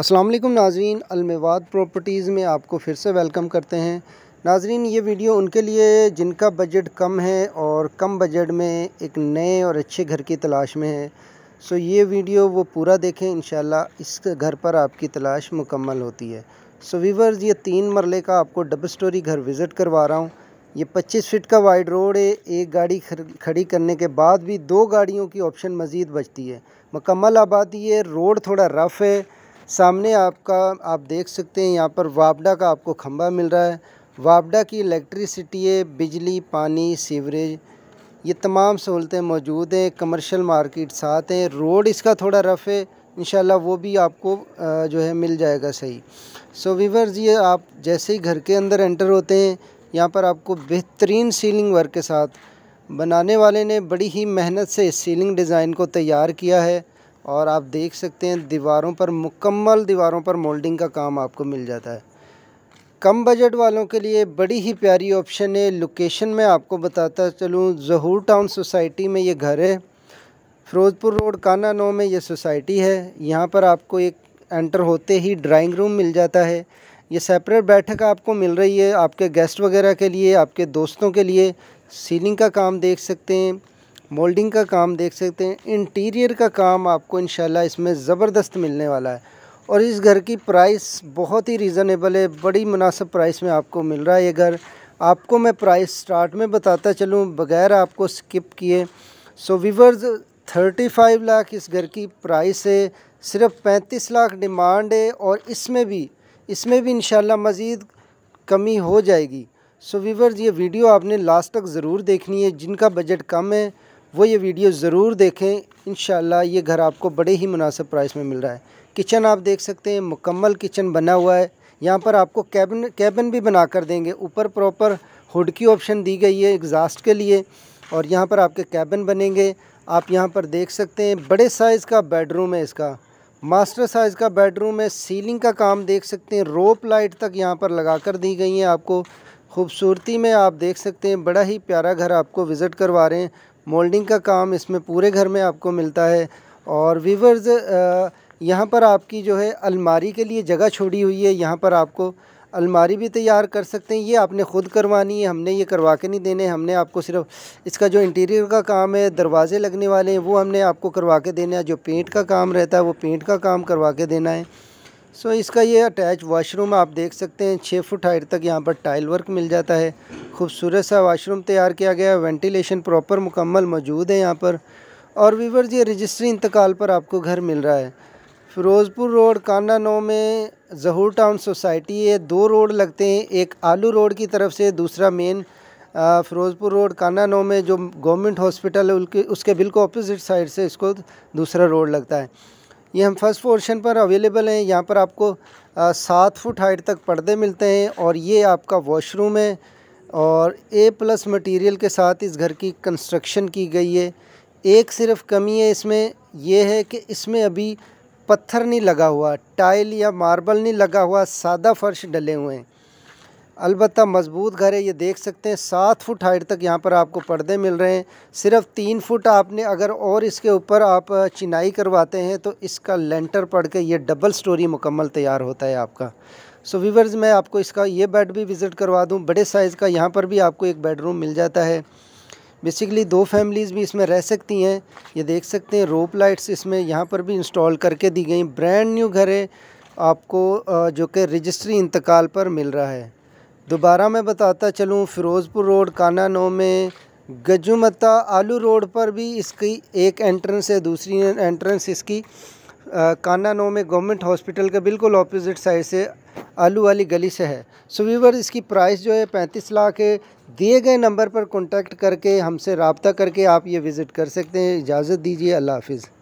असलम नाजरीन अलमेवाद प्रॉपर्टीज़ में आपको फिर से वेलकम करते हैं नाजरीन ये वीडियो उनके लिए जिनका बजट कम है और कम बजट में एक नए और अच्छे घर की तलाश में है सो ये वीडियो वो पूरा देखें इन इस घर पर आपकी तलाश मुकम्मल होती है सो वीवर्स ये तीन मरले का आपको डबल स्टोरी घर विज़िट करवा रहा हूँ ये 25 फीट का वाइड रोड है एक गाड़ी खड़ी करने के बाद भी दो गाड़ियों की ऑप्शन मज़ीद बचती है मकम्मल आबादी है रोड थोड़ा रफ़ है सामने आपका आप देख सकते हैं यहाँ पर वापडा का आपको खम्बा मिल रहा है वापडा की इलेक्ट्रिसिटी है बिजली पानी सीवरेज ये तमाम सहूलतें मौजूद हैं कमर्शियल मार्केट साथ हैं रोड इसका थोड़ा रफ़ है इन वो भी आपको जो है मिल जाएगा सही सो वीवर्स ये आप जैसे ही घर के अंदर एंटर होते हैं यहाँ पर आपको बेहतरीन सीलिंग वर्क के साथ बनाने वाले ने बड़ी ही मेहनत से इस सीलिंग डिज़ाइन को तैयार किया है और आप देख सकते हैं दीवारों पर मुकम्मल दीवारों पर मोल्डिंग का काम आपको मिल जाता है कम बजट वालों के लिए बड़ी ही प्यारी ऑप्शन है लोकेशन में आपको बताता चलूँ जहूर टाउन सोसाइटी में ये घर है फ़िरोज़पुर रोड काना नौ में ये सोसाइटी है यहाँ पर आपको एक एंटर होते ही ड्राइंग रूम मिल जाता है ये सेपरेट बैठक आपको मिल रही है आपके गेस्ट वगैरह के लिए आपके दोस्तों के लिए सीलिंग का काम देख सकते हैं मोल्डिंग का काम देख सकते हैं इंटीरियर का काम आपको इन इसमें ज़बरदस्त मिलने वाला है और इस घर की प्राइस बहुत ही रीज़नेबल है बड़ी मुनासब प्राइस में आपको मिल रहा है ये घर आपको मैं प्राइस स्टार्ट में बताता चलूँ बग़ैर आपको स्किप किए so viewers thirty five lakh इस घर की प्राइस है सिर्फ पैंतीस लाख डिमांड है और इसमें भी इसमें भी इन मज़ीद कमी हो जाएगी सो वीवर्स ये वीडियो आपने लास्ट तक ज़रूर देखनी है जिनका बजट कम है वो ये वीडियो ज़रूर देखें इन ये घर आपको बड़े ही मुनासिब प्राइस में मिल रहा है किचन आप देख सकते हैं मुकम्मल किचन बना हुआ है यहाँ पर आपको कैबिन कैबिन भी बना कर देंगे ऊपर प्रॉपर हुड की ऑप्शन दी गई है एग्ज़ास्ट के लिए और यहाँ पर आपके कैबिन बनेंगे आप यहाँ पर देख सकते हैं बड़े साइज़ का बेडरूम है इसका मास्टर साइज़ का बेडरूम है सीलिंग का काम देख सकते हैं रोप लाइट तक यहाँ पर लगा कर दी गई हैं आपको खूबसूरती में आप देख सकते हैं बड़ा ही प्यारा घर आपको विज़िट करवा रहे हैं मोल्डिंग का काम इसमें पूरे घर में आपको मिलता है और वीवर्स यहाँ पर आपकी जो है अलमारी के लिए जगह छोड़ी हुई है यहाँ पर आपको अलमारी भी तैयार कर सकते हैं ये आपने ख़ुद करवानी है हमने ये करवा के नहीं देने हमने आपको सिर्फ इसका जो इंटीरियर का काम है दरवाजे लगने वाले हैं वो हमने आपको करवा के देना है जो पेंट का काम रहता है वो पेंट का काम करवा के देना है सो इसका ये अटैच वाशरूम आप देख सकते हैं छः फुट हाइट तक यहाँ पर टाइल वर्क मिल जाता है खूबसूरत सा वाशरूम तैयार किया गया है वेंटिलेशन प्रॉपर मुकम्मल मौजूद है यहाँ पर और वीवर्स ये रजिस्ट्री इंतकाल पर आपको घर मिल रहा है फिरोज़पुर रोड काना नौ में जहूर टाउन सोसाइटी है दो रोड लगते हैं एक आलू रोड की तरफ से दूसरा मेन फिरोज़पुर रोड काना नौ में जो गवर्नमेंट हॉस्पिटल है उसके बिल्कुल अपोजिट साइड से इसको दूसरा रोड लगता है ये हम फर्स्ट पोर्शन पर अवेलेबल हैं यहाँ पर आपको सात फुट हाइट तक पर्दे मिलते हैं और ये आपका वॉशरूम है और ए प्लस मटेरियल के साथ इस घर की कंस्ट्रक्शन की गई है एक सिर्फ कमी है इसमें यह है कि इसमें अभी पत्थर नहीं लगा हुआ टाइल या मार्बल नहीं लगा हुआ सादा फर्श डले हुए हैं अलबत्त मज़बूत घर है ये देख सकते हैं सात फुट हाइट तक यहाँ पर आपको पर्दे मिल रहे हैं सिर्फ तीन फुट आपने अगर और इसके ऊपर आप चिनाई करवाते हैं तो इसका लेंटर पड़ के ये डबल स्टोरी मुकम्मल तैयार होता है आपका सो वीवर्स मैं आपको इसका ये बेड भी विज़िट करवा दूँ बड़े साइज़ का यहाँ पर भी आपको एक बेडरूम मिल जाता है बेसिकली दो फैमिलीज़ भी इसमें रह सकती हैं ये देख सकते हैं रोप लाइट्स इसमें यहाँ पर भी इंस्टॉल करके दी गई ब्रांड न्यू घर है आपको जो कि रजिस्ट्री इंतकाल पर मिल रहा है दोबारा मैं बताता चलूँ फ़िरोज़पुर रोड काना नौ में गजुमता आलू रोड पर भी इसकी एक एंट्रेंस है दूसरी एंट्रेंस इसकी काना नौ में गवर्नमेंट हॉस्पिटल के बिल्कुल अपोजिट साइड से आलू वाली गली से है सो वीवर इसकी प्राइस जो है पैंतीस लाख है दिए गए नंबर पर कॉन्टैक्ट करके हमसे रबता करके आप ये विज़िट कर सकते हैं इजाज़त दीजिए अल्लाह हाफिज़